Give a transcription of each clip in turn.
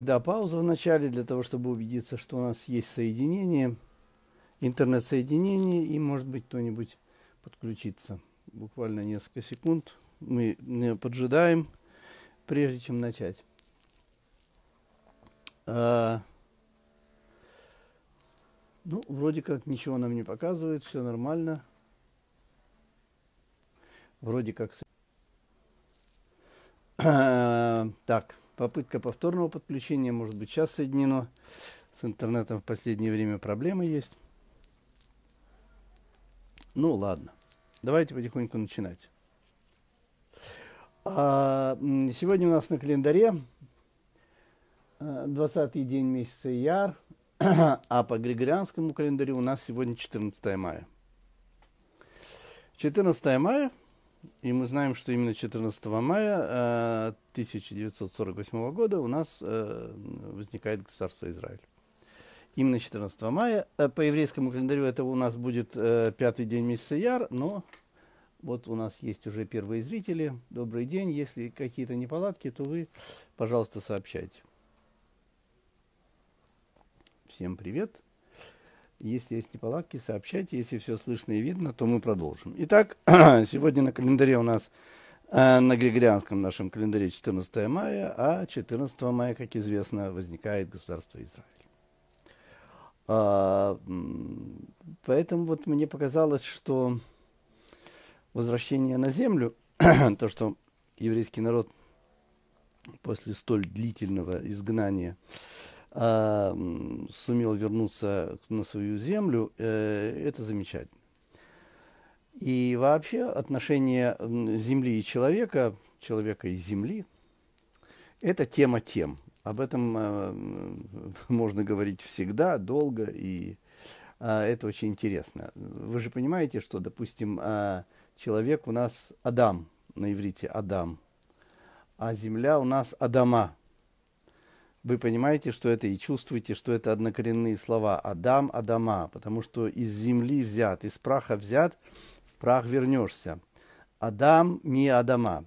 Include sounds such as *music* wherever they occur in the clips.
Да, пауза в начале для того, чтобы убедиться, что у нас есть соединение, интернет-соединение, и, может быть, кто-нибудь подключится. Буквально несколько секунд мы поджидаем, прежде чем начать. А, ну, вроде как ничего нам не показывает, все нормально. Вроде как... *clears throat* так. Попытка повторного подключения, может быть, сейчас соединено. С интернетом в последнее время проблемы есть. Ну, ладно. Давайте потихоньку начинать. А, сегодня у нас на календаре 20 э, день месяца Яр, *clears throat* а по григорианскому календарю у нас сегодня 14 мая. 14 мая – и мы знаем, что именно 14 мая 1948 э, года у нас э, возникает государство Израиль. Именно 14 мая. Э, по еврейскому календарю это у нас будет пятый день месяца Яр, но вот у нас есть уже первые зрители. Добрый день. Если какие-то неполадки, то вы, пожалуйста, сообщайте. Всем привет. Если есть неполадки, сообщайте. Если все слышно и видно, то мы продолжим. Итак, *clears throat* сегодня на календаре у нас, э, на Григорианском нашем календаре 14 мая, а 14 мая, как известно, возникает государство Израиль. А, поэтому вот мне показалось, что возвращение на землю, *clears throat* то, что еврейский народ после столь длительного изгнания э, сумел вернуться на свою землю, э, это замечательно. И вообще отношение земли и человека, человека и земли, это тема тем. Об этом э, *laughs* можно говорить всегда, долго, и э, это очень интересно. Вы же понимаете, что, допустим, э, человек у нас Адам, на иврите Адам, а земля у нас Адама – вы понимаете, что это и чувствуете, что это однокоренные слова «Адам», «Адама», потому что из земли взят, из праха взят, в прах вернешься. «Адам», «Ми Адама»,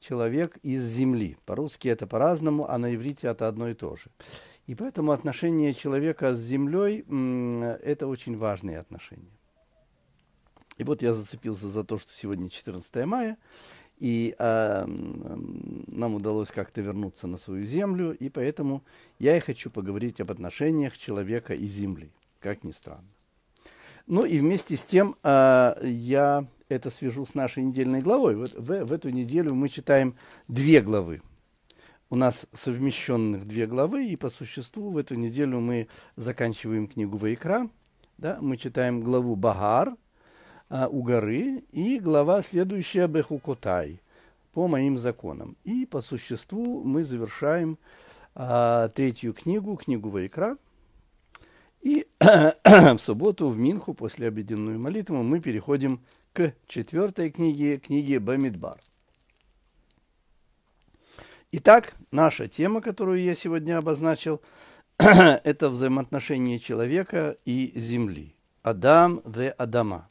человек из земли. По-русски это по-разному, а на иврите это одно и то же. И поэтому отношение человека с землей – это очень важные отношения. И вот я зацепился за то, что сегодня 14 мая, и э, нам удалось как-то вернуться на свою землю, и поэтому я и хочу поговорить об отношениях человека и земли, как ни странно. Ну и вместе с тем э, я это свяжу с нашей недельной главой. Вот в, в эту неделю мы читаем две главы. У нас совмещенных две главы, и по существу в эту неделю мы заканчиваем книгу Вайкра. Да? Мы читаем главу Багар, а, у горы, и глава следующая Бехукотай, по моим законам. И по существу мы завершаем а, третью книгу, книгу Вайкра. И *clears throat* в субботу в Минху после обеденной молитвы мы переходим к четвертой книге, книге Бамидбар. Итак, наша тема, которую я сегодня обозначил, *clears throat* это взаимоотношения человека и земли. Адам в Адама.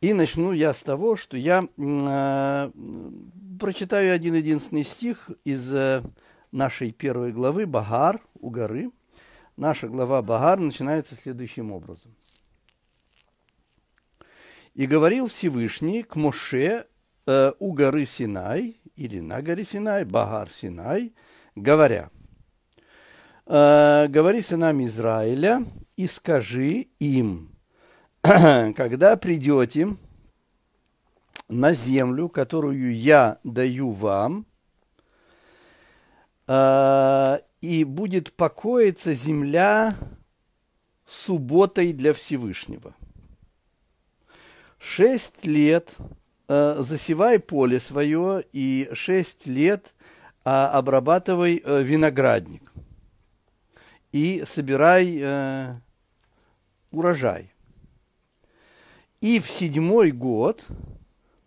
И начну я с того, что я э, прочитаю один единственный стих из э, нашей первой главы «Багар» у горы. Наша глава «Багар» начинается следующим образом. «И говорил Всевышний к Моше э, у горы Синай, или на горе Синай, Багар Синай, говоря, э, «Говори сынам Израиля и скажи им, *clears throat* когда придете на землю, которую я даю вам, а, и будет покоиться земля субботой для Всевышнего. Шесть лет а, засевай поле свое и шесть лет а, обрабатывай э, виноградник и собирай э, урожай – и в седьмой год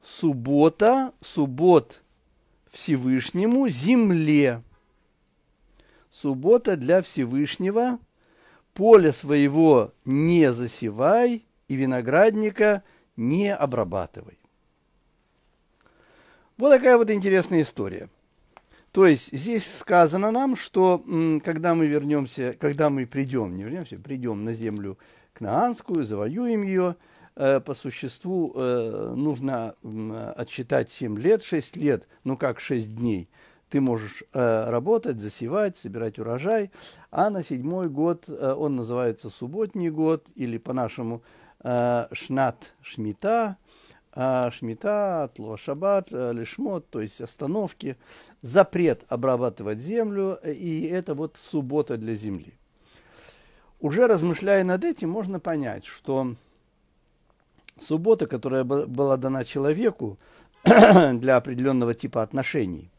суббота, суббот Всевышнему земле. Суббота для Всевышнего, поле своего не засевай и виноградника не обрабатывай. Вот такая вот интересная история. То есть здесь сказано нам, что когда мы вернемся, когда мы придем, не вернемся, придем на землю Кнаанскую, завоюем ее – Э, по существу э, нужно отсчитать 7 лет, 6 лет, ну как 6 дней. Ты можешь э, работать, засевать, собирать урожай, а на седьмой год, он называется субботний год, или по-нашему шнат шмита, шмита, от слова шаббат, лишмот, то есть остановки, запрет обрабатывать землю, и это вот суббота для земли. Уже размышляя над этим, можно понять, что суббота, которая была дана человеку *clears throat* для определенного типа отношений,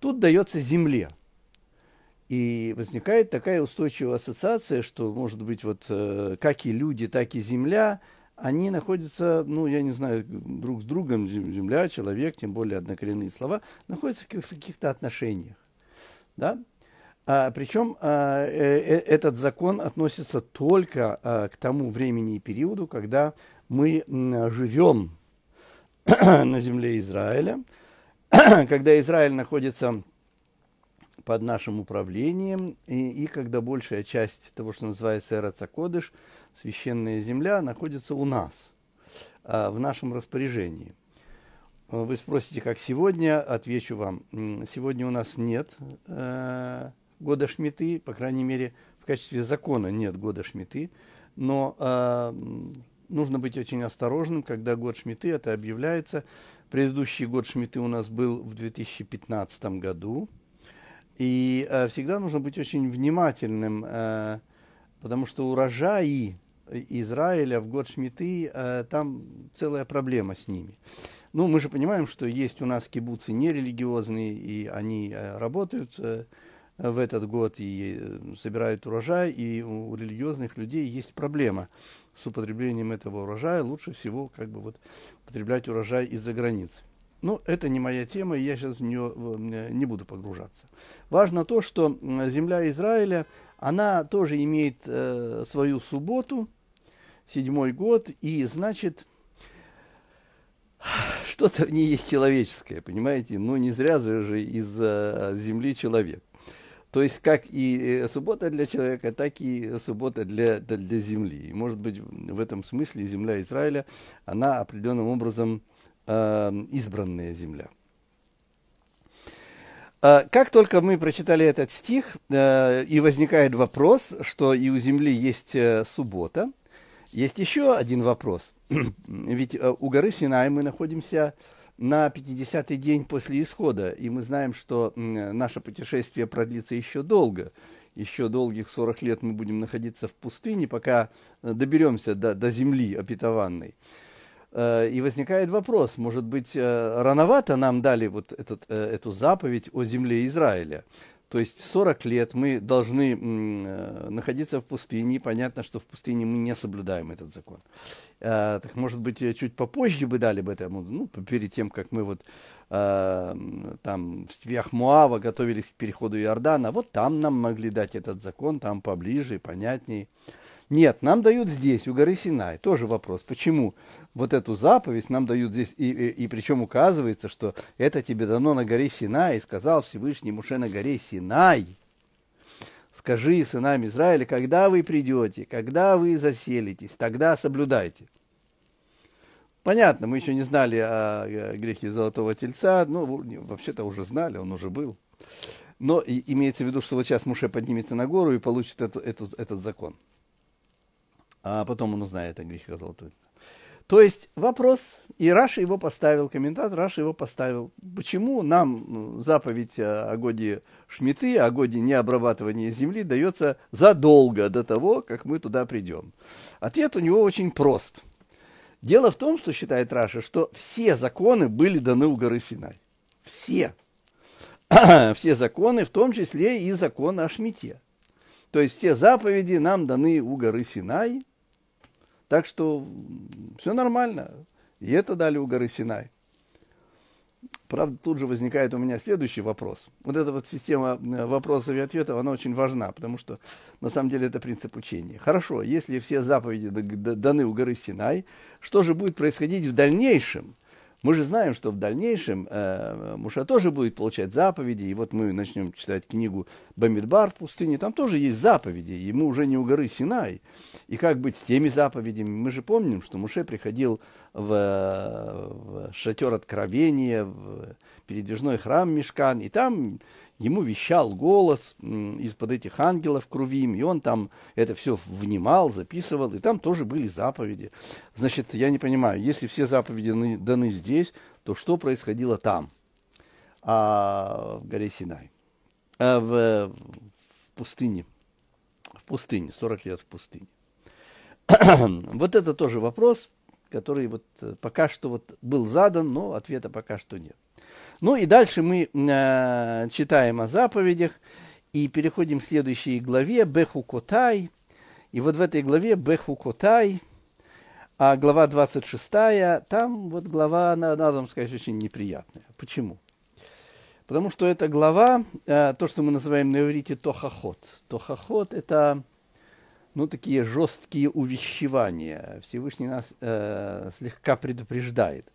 тут дается земле. И возникает такая устойчивая ассоциация, что, может быть, вот э, как и люди, так и земля, они находятся, ну, я не знаю, друг с другом, земля, человек, тем более однокоренные слова, находятся в каких-то отношениях. Да? А, причем а, э, э, этот закон относится только а, к тому времени и периоду, когда мы м, живем *clears throat* на земле Израиля, *clears throat* когда Израиль находится под нашим управлением, и, и когда большая часть того, что называется Эрацакодыш, священная земля, находится у нас, а, в нашем распоряжении. Вы спросите, как сегодня? Отвечу вам. Сегодня у нас нет э, года Шмиты, по крайней мере, в качестве закона нет года Шмиты, но э, нужно быть очень осторожным, когда год Шмиты, это объявляется. Предыдущий год Шмиты у нас был в 2015 году, и э, всегда нужно быть очень внимательным, э, потому что урожаи Израиля в год Шмиты, э, там целая проблема с ними. Ну, мы же понимаем, что есть у нас кибуцы нерелигиозные, и они э, работают э, в этот год и э, собирают урожай, и у религиозных людей есть проблема с употреблением этого урожая. Лучше всего как бы вот употреблять урожай из-за границы. Но это не моя тема, и я сейчас в нее э, не буду погружаться. Важно то, что земля Израиля, она тоже имеет э, свою субботу, седьмой год, и значит, что-то в ней есть человеческое, понимаете? Ну, не зря же из земли человек. То есть, как и э, суббота для человека, так и суббота для, для земли. И, может быть, в этом смысле земля Израиля, она определенным образом э, избранная земля. А, как только мы прочитали этот стих, э, и возникает вопрос, что и у земли есть э, суббота, есть еще один вопрос. *clears throat* Ведь э, у горы Синай мы находимся на 50-й день после исхода, и мы знаем, что наше путешествие продлится еще долго. Еще долгих 40 лет мы будем находиться в пустыне, пока э, доберемся до, до земли обетованной. Э, и возникает вопрос, может быть, э, рановато нам дали вот этот, эту заповедь о земле Израиля. То есть 40 лет мы должны э, находиться в пустыне. понятно, что в пустыне мы не соблюдаем этот закон. Э, так может быть, э, чуть попозже бы дали бы этому, ну, перед тем, как мы вот э, там в степях Муава готовились к переходу Иордана, вот там нам могли дать этот закон, там поближе и понятнее. Нет, нам дают здесь, у горы Синай. Тоже вопрос, почему вот эту заповедь нам дают здесь, и, и, и причем указывается, что это тебе дано на горе Синай, и сказал Всевышний Муше на горе Синай. Скажи сынам Израиля, когда вы придете, когда вы заселитесь, тогда соблюдайте. Понятно, мы еще не знали о грехе Золотого Тельца, ну, вообще-то уже знали, он уже был. Но имеется в виду, что вот сейчас Муше поднимется на гору и получит эту, эту, этот закон а потом он узнает о грехе золотой. То есть вопрос, и Раша его поставил, комментатор Раша его поставил. Почему нам ну, заповедь о годе Шмиты, о годе необрабатывания земли дается задолго до того, как мы туда придем? Ответ у него очень прост. Дело в том, что считает Раша, что все законы были даны у горы Синай. Все. *clears throat* все законы, в том числе и закон о Шмите. То есть все заповеди нам даны у горы Синай, так что все нормально. И это дали у горы Синай. Правда, тут же возникает у меня следующий вопрос. Вот эта вот система э, вопросов и ответов, она очень важна, потому что на самом деле это принцип учения. Хорошо, если все заповеди даны у горы Синай, что же будет происходить в дальнейшем – мы же знаем, что в дальнейшем э, Муша тоже будет получать заповеди, и вот мы начнем читать книгу «Бамидбар в пустыне», там тоже есть заповеди, Ему уже не у горы Синай. И как быть с теми заповедями? Мы же помним, что Муше приходил в, в шатер откровения, в передвижной храм Мешкан, и там ему вещал голос из-под этих ангелов Крувим, и он там это все внимал, записывал, и там тоже были заповеди. Значит, я не понимаю, если все заповеди даны здесь, то что происходило там, а, в горе Синай, а, в, в пустыне, в пустыне, 40 лет в пустыне. *clears throat* вот это тоже вопрос, который вот э, пока что вот был задан, но ответа пока что нет. Ну и дальше мы э, читаем о заповедях и переходим к следующей главе Бехукотай. И вот в этой главе Бехукотай, а глава 26, там вот глава, надо вам сказать, очень неприятная. Почему? Потому что эта глава, э, то, что мы называем на иврите тохоход. Тохоход – это ну, такие жесткие увещевания. Всевышний нас э, слегка предупреждает.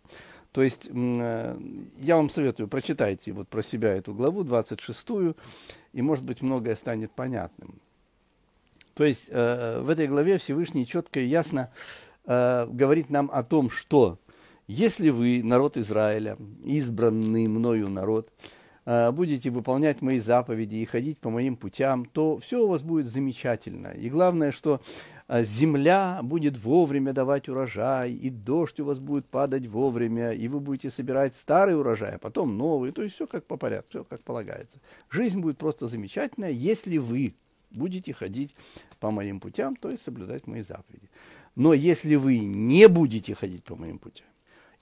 То есть э, я вам советую, прочитайте вот про себя эту главу, 26, и, может быть, многое станет понятным. То есть э, э, в этой главе Всевышний четко и ясно говорит нам о том, что если вы, народ Израиля, избранный мною народ, будете выполнять мои заповеди и ходить по моим путям, то все у вас будет замечательно. И главное, что а земля будет вовремя давать урожай, и дождь у вас будет падать вовремя, и вы будете собирать старый урожай, а потом новый. То есть все как по порядку, все как полагается. Жизнь будет просто замечательная, если вы будете ходить по моим путям, то есть соблюдать мои заповеди. Но если вы не будете ходить по моим путям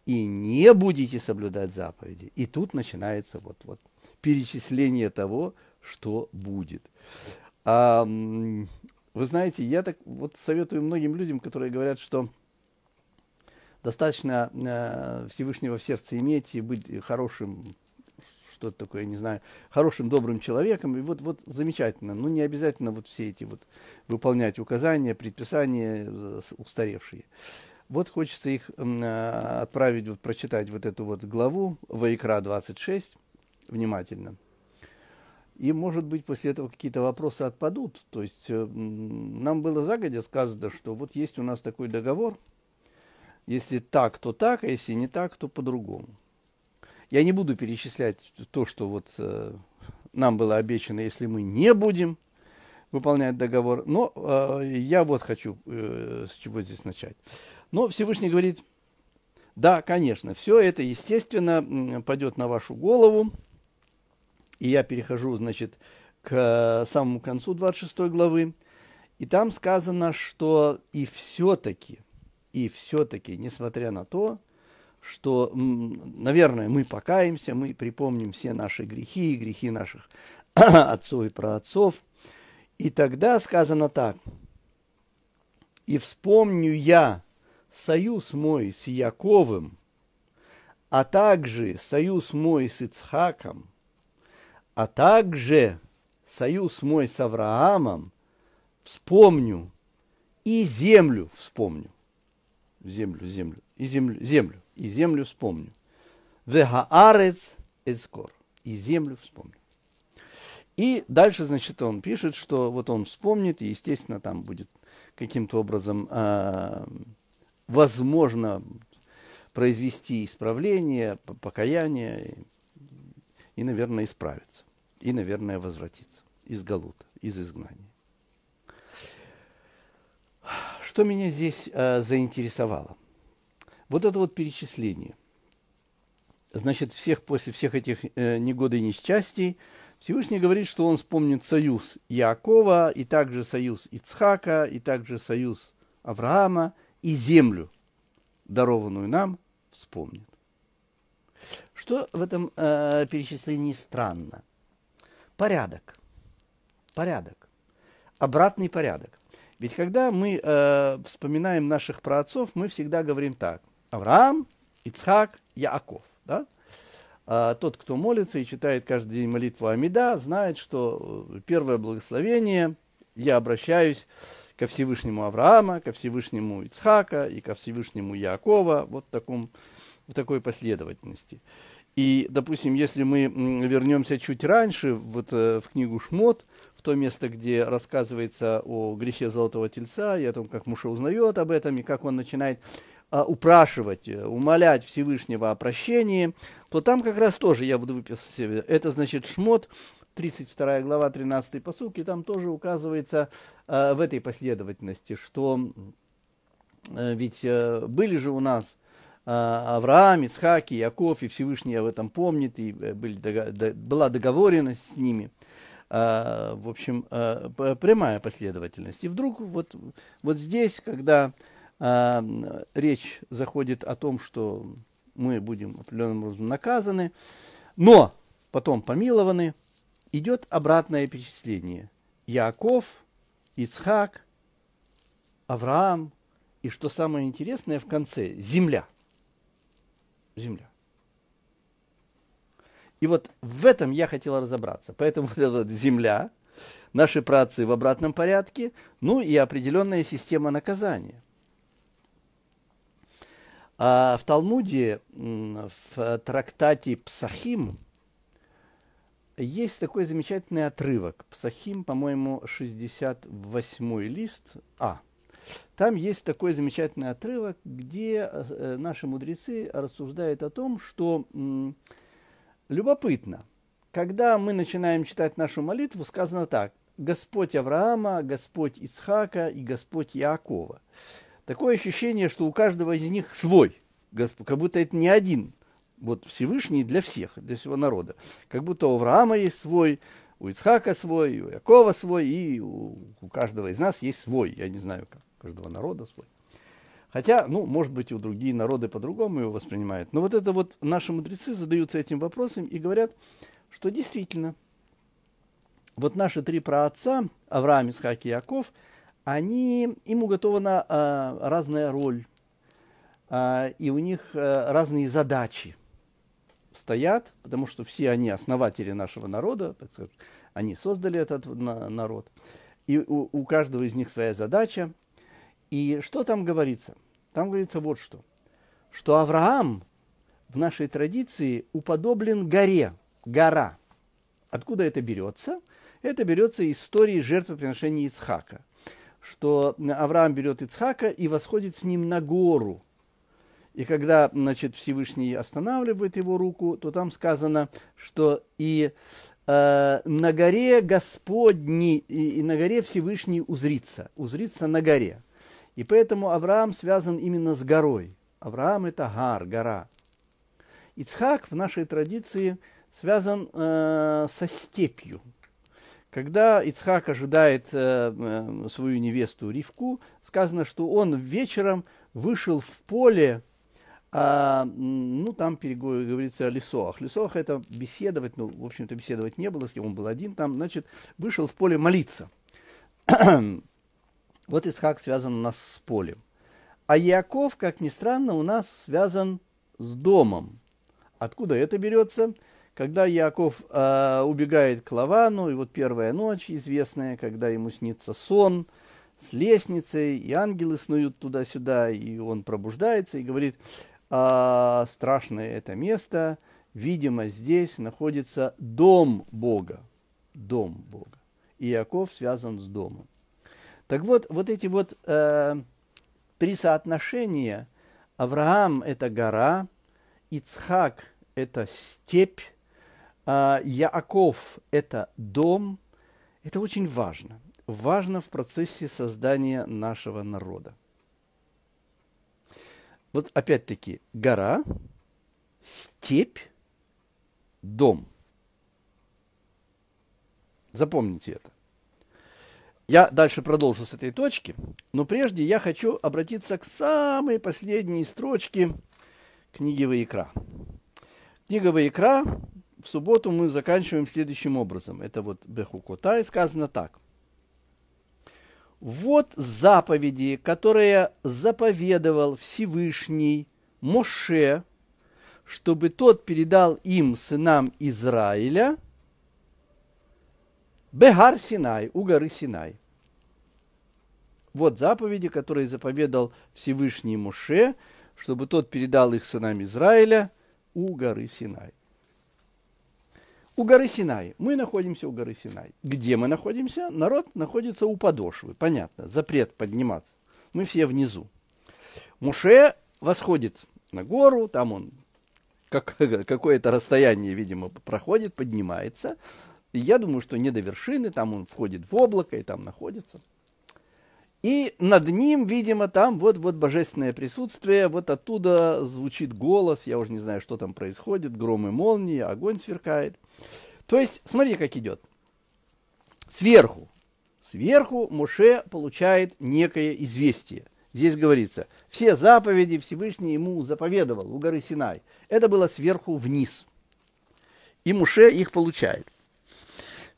и не будете соблюдать заповеди, и тут начинается вот, вот перечисление того, что будет. А, вы знаете, я так вот советую многим людям, которые говорят, что достаточно э, Всевышнего в сердце иметь и быть хорошим, что то такое, я не знаю, хорошим, добрым человеком. И вот, вот замечательно. Ну, не обязательно вот все эти вот выполнять указания, предписания э, устаревшие. Вот хочется их э, отправить, вот прочитать вот эту вот главу, Ваикра 26, внимательно. И, может быть, после этого какие-то вопросы отпадут. То есть э, нам было загодя сказано, что вот есть у нас такой договор. Если так, то так, а если не так, то по-другому. Я не буду перечислять то, что вот э, нам было обещано, если мы не будем выполнять договор. Но э, я вот хочу э, с чего здесь начать. Но Всевышний говорит, да, конечно, все это, естественно, пойдет на вашу голову. И я перехожу, значит, к э, самому концу 26 главы. И там сказано, что и все-таки, и все-таки, несмотря на то, что, наверное, мы покаемся, мы припомним все наши грехи, грехи наших *coughs* отцов и праотцов. И тогда сказано так. «И вспомню я союз мой с Яковым, а также союз мой с Ицхаком, а также союз мой с Авраамом вспомню и землю вспомню. Землю, землю, и землю, землю, и землю вспомню. Вегаарец эскор. И землю вспомню. И дальше, значит, он пишет, что вот он вспомнит, и, естественно, там будет каким-то образом э, возможно произвести исправление, покаяние, и, наверное, исправится, и, наверное, возвратится из Галута, из изгнания. Что меня здесь э, заинтересовало? Вот это вот перечисление. Значит, всех, после всех этих э, негод и несчастий Всевышний говорит, что он вспомнит союз Иакова, и также союз Ицхака, и также союз Авраама, и землю, дарованную нам, вспомнит. Что в этом э, перечислении странно? Порядок. Порядок. Обратный порядок. Ведь когда мы э, вспоминаем наших праотцов, мы всегда говорим так. Авраам, Ицхак, Яаков. Да? А тот, кто молится и читает каждый день молитву Амида, знает, что э, первое благословение я обращаюсь ко Всевышнему Авраама, ко Всевышнему Ицхака и ко Всевышнему Якова, вот в таком в такой последовательности. И, допустим, если мы вернемся чуть раньше, вот э, в книгу «Шмот», в то место, где рассказывается о грехе Золотого Тельца, и о том, как Муша узнает об этом, и как он начинает а, упрашивать, э, умолять Всевышнего о прощении, то там как раз тоже я буду выписывать. себе. Это значит «Шмот», 32 глава, 13 посук, и там тоже указывается а, в этой последовательности, что а, ведь а, были же у нас а, Авраам, Исхак и Яков, и Всевышний об этом помнит, и э, были, была договоренность с ними. А, в общем, а, прямая последовательность. И вдруг вот, вот здесь, когда речь заходит о том, что мы будем определенным образом наказаны, но потом помилованы, идет обратное перечисление. Яков, Ицхак, Авраам, и что самое интересное в конце – земля земля. И вот в этом я хотел разобраться. Поэтому *laughs* вот эта вот земля, наши працы в обратном порядке, ну и определенная система наказания. А в Талмуде, в трактате Псахим, есть такой замечательный отрывок. Псахим, по-моему, 68 лист. А, там есть такой замечательный отрывок, где э, наши мудрецы рассуждают о том, что м, любопытно, когда мы начинаем читать нашу молитву, сказано так, Господь Авраама, Господь Ицхака и Господь Иакова. Такое ощущение, что у каждого из них свой Господь, как будто это не один, вот Всевышний для всех, для всего народа. Как будто у Авраама есть свой, у Ицхака свой, у Якова свой, и у, у каждого из нас есть свой, я не знаю как каждого народа свой. Хотя, ну, может быть, и у другие народы по-другому его воспринимают. Но вот это вот наши мудрецы задаются этим вопросом и говорят, что действительно, вот наши три праотца, Авраам, Исхак и Яков, они, им уготована а, разная роль, а, и у них а, разные задачи стоят, потому что все они основатели нашего народа, так сказать, они создали этот на, народ. И у, у каждого из них своя задача, и что там говорится? Там говорится вот что. Что Авраам в нашей традиции уподоблен горе, гора. Откуда это берется? Это берется из истории жертвоприношения Ицхака. Что Авраам берет Ицхака и восходит с ним на гору. И когда, значит, Всевышний останавливает его руку, то там сказано, что и э, на горе Господний, и, и на горе Всевышний узрится, узрится на горе. И поэтому Авраам связан именно с горой. Авраам – это гар, гора. Ицхак в нашей традиции связан э, со степью. Когда Ицхак ожидает э, э свою невесту Ривку, сказано, что он вечером вышел в поле, а, ну, там говорится о лесоах. Лесоах это беседовать, ну, в общем-то, беседовать не было, с кем он был один там, значит, вышел в поле молиться. *clears throat* Вот Исхак связан у нас с полем. А Яков, как ни странно, у нас связан с домом. Откуда это берется? Когда Яков э, убегает к Лавану, и вот первая ночь известная, когда ему снится сон с лестницей, и ангелы снуют туда-сюда, и он пробуждается и говорит, э, страшное это место, видимо, здесь находится дом Бога. Дом Бога. И Яков связан с домом. Так вот, вот эти вот э, три соотношения, Авраам – это гора, Ицхак – это степь, э, Яаков – это дом, это очень важно. Важно в процессе создания нашего народа. Вот опять-таки гора, степь, дом. Запомните это. Я дальше продолжу с этой точки, но прежде я хочу обратиться к самой последней строчке книги Ваикра. Книга Ваикра в субботу мы заканчиваем следующим образом. Это вот Бехукотай сказано так. Вот заповеди, которые заповедовал Всевышний Моше, чтобы тот передал им, сынам Израиля – Бегар Синай, у горы Синай. Вот заповеди, которые заповедал Всевышний Муше, чтобы тот передал их сынам Израиля у горы Синай. У горы Синай. Мы находимся у горы Синай. Где мы находимся? Народ находится у подошвы. Понятно. Запрет подниматься. Мы все внизу. Муше восходит на гору, там он как, *laughs* какое-то расстояние, видимо, проходит, поднимается, я думаю, что не до вершины, там он входит в облако и там находится. И над ним, видимо, там вот-вот божественное присутствие, вот оттуда звучит голос, я уже не знаю, что там происходит, громы молнии, огонь сверкает. То есть, смотрите, как идет. Сверху, сверху Моше получает некое известие. Здесь говорится, все заповеди Всевышний ему заповедовал у горы Синай. Это было сверху вниз. И Муше их получает.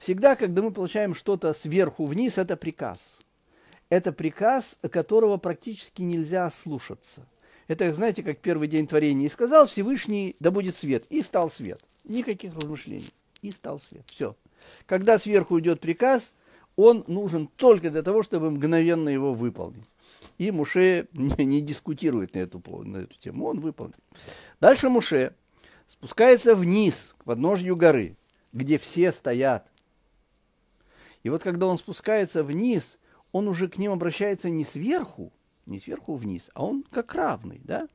Всегда, когда мы получаем что-то сверху вниз, это приказ. Это приказ, которого практически нельзя слушаться. Это, знаете, как первый день творения. И сказал Всевышний, да будет свет. И стал свет. Никаких размышлений. И стал свет. Все. Когда сверху идет приказ, он нужен только для того, чтобы мгновенно его выполнить. И Муше не, не дискутирует на эту, на эту тему. Он выполнит. Дальше Муше спускается вниз, к подножью горы, где все стоят и вот когда он спускается вниз, он уже к ним обращается не сверху, не сверху вниз, а он как равный, да?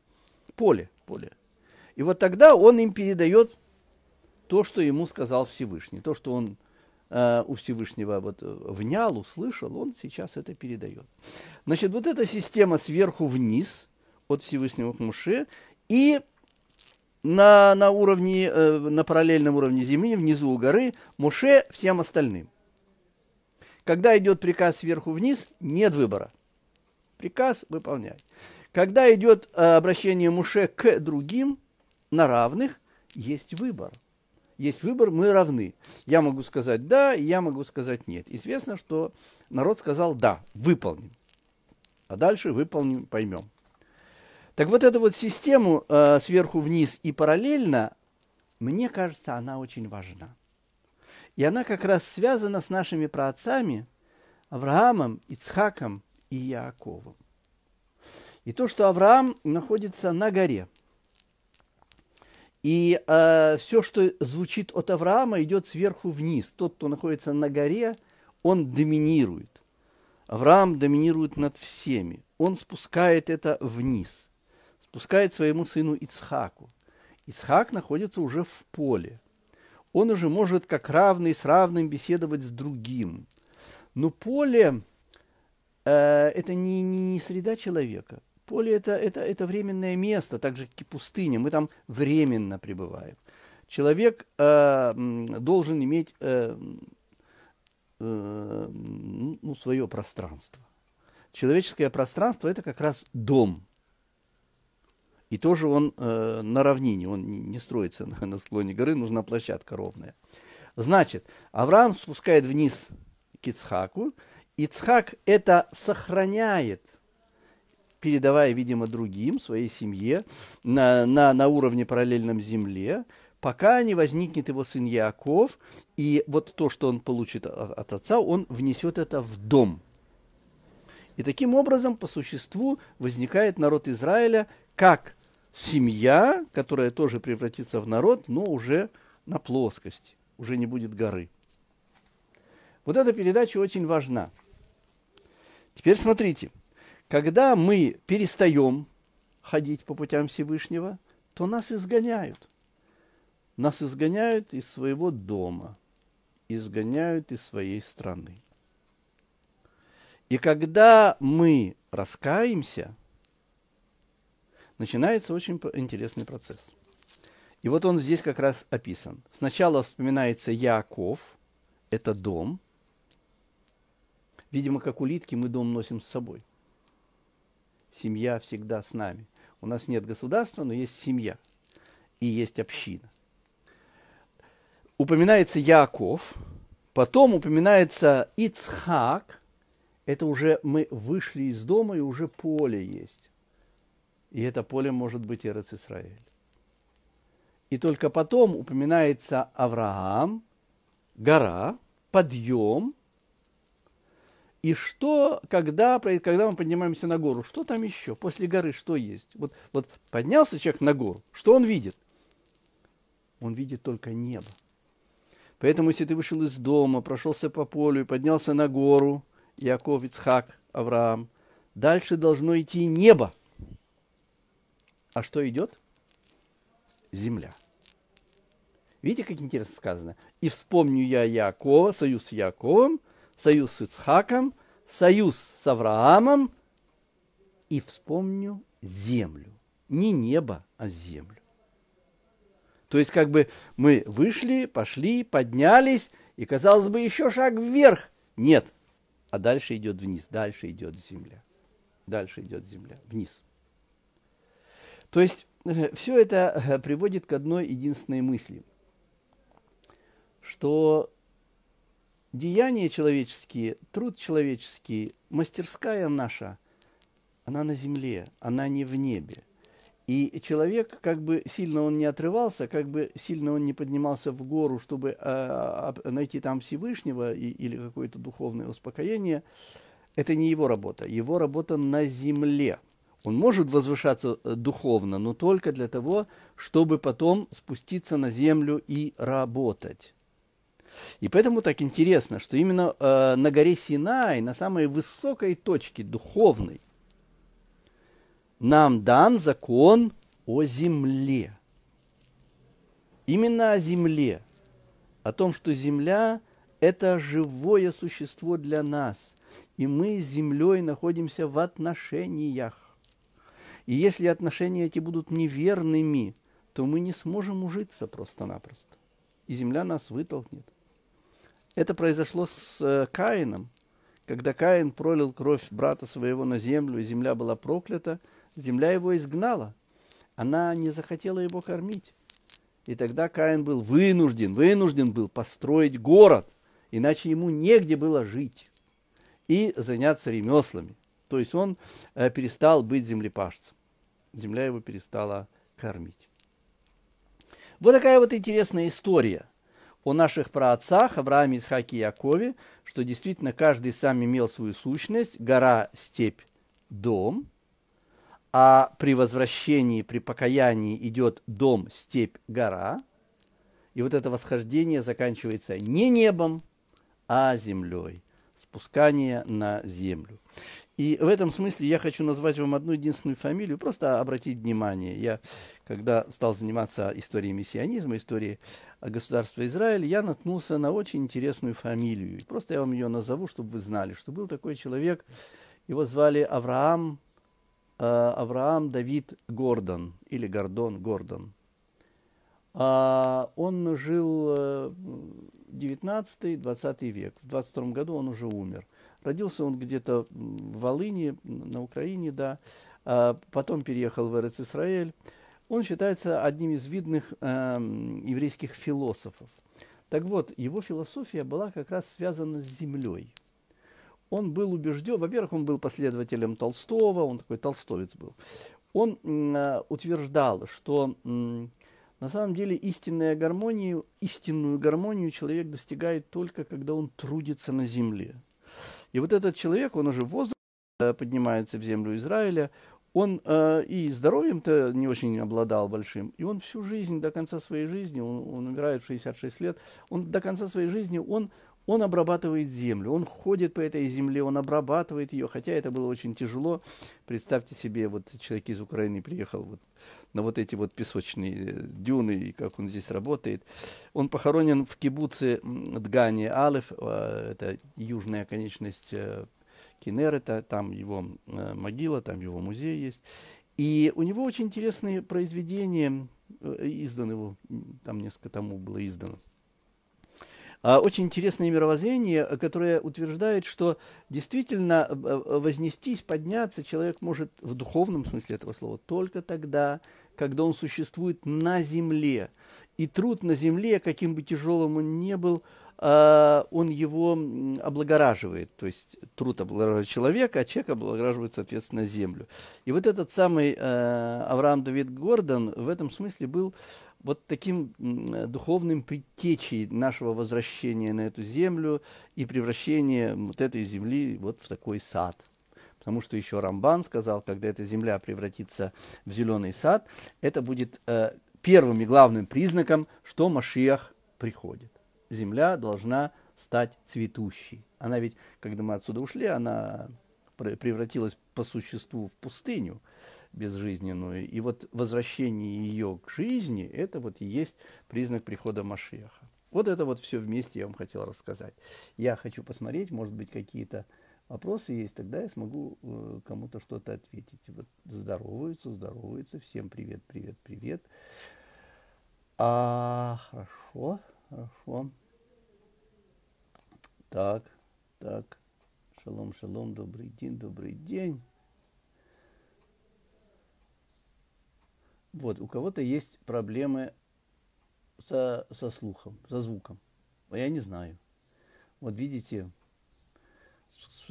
Поле, поле. И вот тогда он им передает то, что ему сказал Всевышний, то, что он э, у Всевышнего вот э, внял, услышал, он сейчас это передает. Значит, вот эта система сверху вниз от Всевышнего к Муше и на, на уровне, э, на параллельном уровне земли, внизу у горы, Муше всем остальным. Когда идет приказ сверху вниз, нет выбора. Приказ выполнять. Когда идет э, обращение Муше к другим, на равных, есть выбор. Есть выбор, мы равны. Я могу сказать «да», я могу сказать «нет». Известно, что народ сказал «да», выполним. А дальше выполним, поймем. Так вот эту вот систему э, сверху вниз и параллельно, мне кажется, она очень важна. И она как раз связана с нашими праотцами Авраамом, Ицхаком и Иаковом. И то, что Авраам находится на горе. И э, все, что звучит от Авраама, идет сверху вниз. Тот, кто находится на горе, он доминирует. Авраам доминирует над всеми. Он спускает это вниз. Спускает своему сыну Ицхаку. Ицхак находится уже в поле он уже может как равный с равным беседовать с другим. Но поле э, это не, не, не среда человека. Поле это, это, это временное место, так же как и пустыня. Мы там временно пребываем. Человек э, должен иметь э, э, ну, ну свое пространство. Человеческое пространство это как раз дом, и тоже он э, на равнине, он не, не строится на, на склоне горы, нужна площадка ровная. Значит, Авраам спускает вниз к Ицхаку. Ицхак это сохраняет, передавая, видимо, другим, своей семье, на, на, на уровне параллельном земле, пока не возникнет его сын Яков, и вот то, что он получит от, от отца, он внесет это в дом. И таким образом, по существу, возникает народ Израиля как семья, которая тоже превратится в народ, но уже на плоскости, уже не будет горы. Вот эта передача очень важна. Теперь смотрите, когда мы перестаем ходить по путям Всевышнего, то нас изгоняют. Нас изгоняют из своего дома, изгоняют из своей страны. И когда мы раскаемся – начинается очень интересный процесс. И вот он здесь как раз описан. Сначала вспоминается Яков, это дом. Видимо, как улитки мы дом носим с собой. Семья всегда с нами. У нас нет государства, но есть семья и есть община. Упоминается Яков, потом упоминается Ицхак, это уже мы вышли из дома и уже поле есть. И это поле может быть Эрец Исраиль. И только потом упоминается Авраам, гора, подъем. И что, когда, когда мы поднимаемся на гору, что там еще? После горы что есть? Вот, вот поднялся человек на гору, что он видит? Он видит только небо. Поэтому, если ты вышел из дома, прошелся по полю и поднялся на гору, Яков, Ицхак, Авраам, дальше должно идти небо. А что идет? Земля. Видите, как интересно сказано? И вспомню я Якова, союз с Яковом, союз с Ицхаком, союз с Авраамом, и вспомню землю. Не небо, а землю. То есть, как бы мы вышли, пошли, поднялись, и, казалось бы, еще шаг вверх. Нет. А дальше идет вниз, дальше идет земля. Дальше идет земля, вниз. То есть э, все это э, приводит к одной единственной мысли, что деяния человеческие, труд человеческий, мастерская наша, она на земле, она не в небе. И человек, как бы сильно он не отрывался, как бы сильно он не поднимался в гору, чтобы э, найти там Всевышнего и, или какое-то духовное успокоение, это не его работа. Его работа на земле – он может возвышаться э, духовно, но только для того, чтобы потом спуститься на землю и работать. И поэтому так интересно, что именно э, на горе Синай, на самой высокой точке духовной, нам дан закон о земле. Именно о земле. О том, что земля – это живое существо для нас. И мы с землей находимся в отношениях. И если отношения эти будут неверными, то мы не сможем ужиться просто-напросто. И земля нас вытолкнет. Это произошло с э, Каином. Когда Каин пролил кровь брата своего на землю, и земля была проклята, земля его изгнала. Она не захотела его кормить. И тогда Каин был вынужден, вынужден был построить город, иначе ему негде было жить и заняться ремеслами. То есть он э, перестал быть землепашцем земля его перестала кормить. Вот такая вот интересная история о наших праотцах Аврааме, Исхаке и Якове, что действительно каждый сам имел свою сущность, гора, степь, дом, а при возвращении, при покаянии идет дом, степь, гора, и вот это восхождение заканчивается не небом, а землей, спускание на землю. И в этом смысле я хочу назвать вам одну единственную фамилию, просто обратить внимание. Я, когда стал заниматься историей миссионизма, историей государства Израиль, я наткнулся на очень интересную фамилию. Просто я вам ее назову, чтобы вы знали, что был такой человек, его звали Авраам, э, Авраам Давид Гордон, или Гордон Гордон. А он жил 19-20 э, век. В 22 году он уже умер – Родился он где-то в Волыне, на Украине, да. А потом переехал в Эрец Исраэль. Он считается одним из видных э, еврейских философов. Так вот, его философия была как раз связана с землей. Он был убежден, во-первых, он был последователем Толстого, он такой толстовец был. Он э, утверждал, что э, на самом деле истинная гармония, истинную гармонию человек достигает только, когда он трудится на земле. И вот этот человек, он уже в возрасте поднимается в землю Израиля, он э, и здоровьем-то не очень обладал большим, и он всю жизнь, до конца своей жизни, он, он умирает в 66 лет, он до конца своей жизни, он он обрабатывает землю, он ходит по этой земле, он обрабатывает ее, хотя это было очень тяжело. Представьте себе, вот человек из Украины приехал вот на вот эти вот песочные э, дюны, и как он здесь работает. Он похоронен в кибуце Дгане Алеф, а, это южная конечность э, Кинерета, там его э, могила, там его музей есть. И у него очень интересные произведения, изданы его, там несколько тому было издано. А, очень интересное мировоззрение, которое утверждает, что действительно э, э, вознестись, подняться человек может в духовном смысле этого слова только тогда, когда он существует на земле. И труд на земле, каким бы тяжелым он ни был, Э, он его облагораживает, то есть труд облагораживает человека, а человек облагораживает, соответственно, землю. И вот этот самый э, Авраам Давид Гордон в этом смысле был вот таким духовным предтечей нашего возвращения на эту землю и превращения вот этой земли вот в такой сад. Потому что еще Рамбан сказал, когда эта земля превратится в зеленый сад, это будет э, первым и главным признаком, что Машиах приходит земля должна стать цветущей. Она ведь, когда мы отсюда ушли, она превратилась по существу в пустыню безжизненную. И вот возвращение ее к жизни, это вот и есть признак прихода Машеха. Вот это вот все вместе я вам хотел рассказать. Я хочу посмотреть, может быть, какие-то вопросы есть, тогда я смогу э, кому-то что-то ответить. Вот здороваются, здороваются, всем привет, привет, привет. А, хорошо. Хорошо. Так, так. Шалом, шалом, добрый день, добрый день. Вот, у кого-то есть проблемы со, со слухом, со звуком. Я не знаю. Вот видите,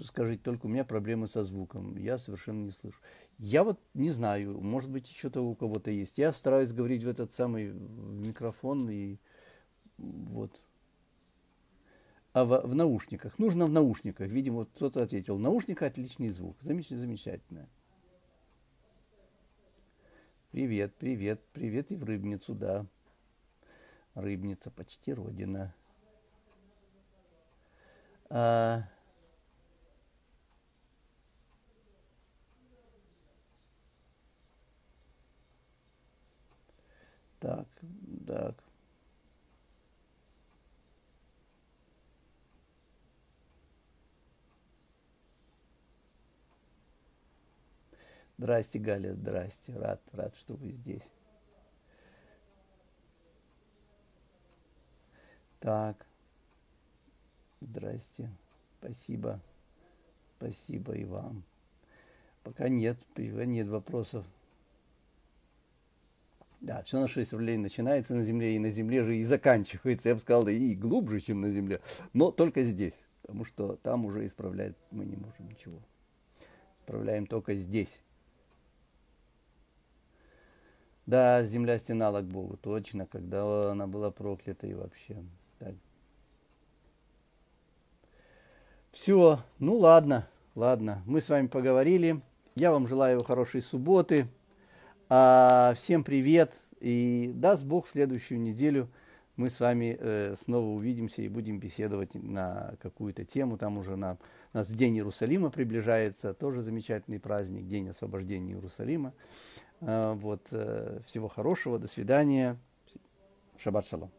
скажите, только у меня проблемы со звуком. Я совершенно не слышу. Я вот не знаю, может быть, что-то у кого-то есть. Я стараюсь говорить в этот самый микрофон и вот. А в, в наушниках. Нужно в наушниках. Видимо, вот кто-то ответил. В наушниках отличный звук. Замечательно. замечательно. Привет, привет, привет и в Рыбницу, да. Рыбница почти родина. А... Так, так. Здрасте, Галя, здрасте. Рад, рад, что вы здесь. Так. Здрасте. Спасибо. Спасибо и вам. Пока нет, нет вопросов. Да, все на 6 рублей начинается на земле, и на земле же и заканчивается. Я бы сказал, да и глубже, чем на земле. Но только здесь, потому что там уже исправлять мы не можем ничего. Исправляем только здесь. Да, земля стенала к Богу, точно, когда она была проклята и вообще. Так. Все, ну ладно, ладно, мы с вами поговорили. Я вам желаю хорошей субботы. А, всем привет. И даст Бог в следующую неделю мы с вами э, снова увидимся и будем беседовать на какую-то тему. Там уже на, у нас День Иерусалима приближается, тоже замечательный праздник, День освобождения Иерусалима. Э, вот, э, всего хорошего, до свидания, шаббат шалом.